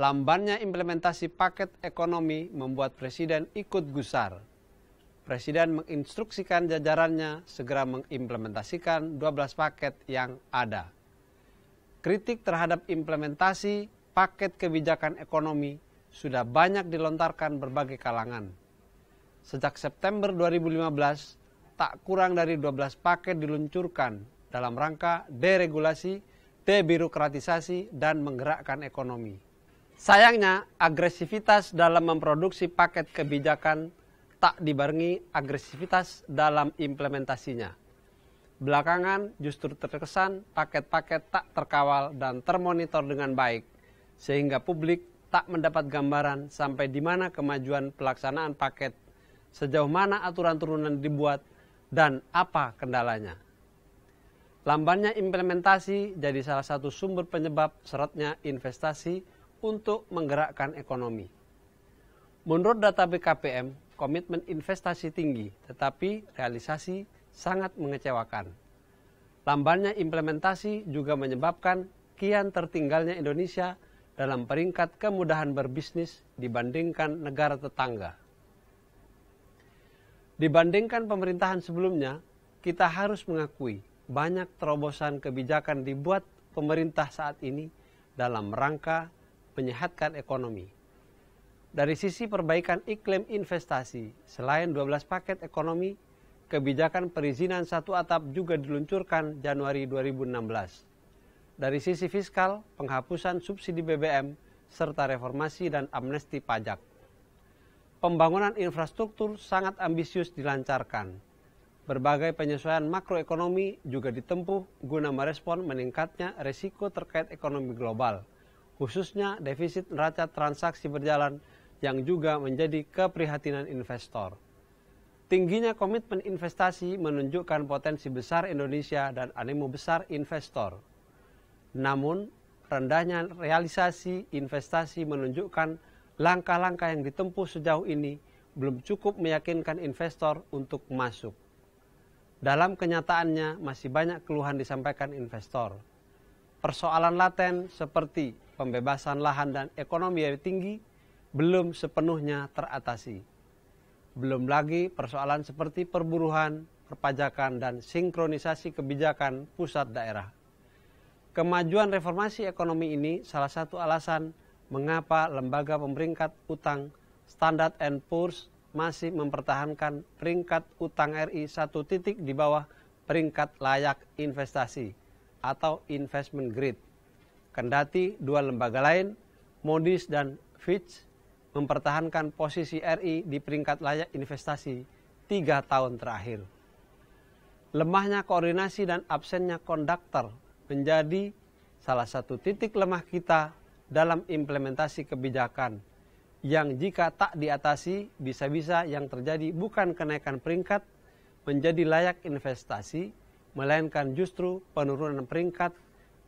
Lambannya implementasi paket ekonomi membuat Presiden ikut gusar. Presiden menginstruksikan jajarannya segera mengimplementasikan 12 paket yang ada. Kritik terhadap implementasi paket kebijakan ekonomi sudah banyak dilontarkan berbagai kalangan. Sejak September 2015, tak kurang dari 12 paket diluncurkan dalam rangka deregulasi, debirokratisasi, dan menggerakkan ekonomi. Sayangnya, agresivitas dalam memproduksi paket kebijakan tak dibarengi agresivitas dalam implementasinya. Belakangan justru terkesan paket-paket tak terkawal dan termonitor dengan baik, sehingga publik tak mendapat gambaran sampai di mana kemajuan pelaksanaan paket, sejauh mana aturan turunan dibuat, dan apa kendalanya. Lambannya implementasi jadi salah satu sumber penyebab seretnya investasi untuk menggerakkan ekonomi. Menurut data BKPM, komitmen investasi tinggi, tetapi realisasi sangat mengecewakan. Lambannya implementasi juga menyebabkan kian tertinggalnya Indonesia dalam peringkat kemudahan berbisnis dibandingkan negara tetangga. Dibandingkan pemerintahan sebelumnya, kita harus mengakui banyak terobosan kebijakan dibuat pemerintah saat ini dalam rangka menyehatkan ekonomi. Dari sisi perbaikan iklim investasi, selain 12 paket ekonomi, kebijakan perizinan satu atap juga diluncurkan Januari 2016. Dari sisi fiskal, penghapusan subsidi BBM, serta reformasi dan amnesti pajak. Pembangunan infrastruktur sangat ambisius dilancarkan. Berbagai penyesuaian makroekonomi juga ditempuh guna merespon meningkatnya resiko terkait ekonomi global khususnya defisit neraca transaksi berjalan yang juga menjadi keprihatinan investor. Tingginya komitmen investasi menunjukkan potensi besar Indonesia dan animo besar investor. Namun, rendahnya realisasi investasi menunjukkan langkah-langkah yang ditempuh sejauh ini belum cukup meyakinkan investor untuk masuk. Dalam kenyataannya, masih banyak keluhan disampaikan investor. Persoalan laten seperti pembebasan lahan dan ekonomi yang tinggi belum sepenuhnya teratasi. Belum lagi persoalan seperti perburuhan, perpajakan, dan sinkronisasi kebijakan pusat daerah. Kemajuan reformasi ekonomi ini salah satu alasan mengapa lembaga pemeringkat utang Standard and Poor's masih mempertahankan peringkat utang RI satu titik di bawah peringkat layak investasi atau investment grade. Kendati dua lembaga lain, Modis dan Fitch, mempertahankan posisi RI di peringkat layak investasi tiga tahun terakhir. Lemahnya koordinasi dan absennya konduktor menjadi salah satu titik lemah kita dalam implementasi kebijakan yang jika tak diatasi bisa-bisa yang terjadi bukan kenaikan peringkat menjadi layak investasi melainkan justru penurunan peringkat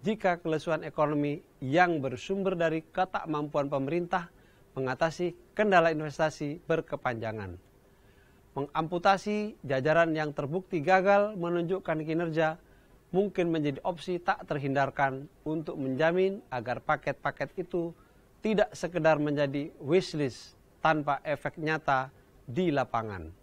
jika kelesuan ekonomi yang bersumber dari ketakmampuan pemerintah mengatasi kendala investasi berkepanjangan. Mengamputasi jajaran yang terbukti gagal menunjukkan kinerja mungkin menjadi opsi tak terhindarkan untuk menjamin agar paket-paket itu tidak sekedar menjadi wishlist tanpa efek nyata di lapangan.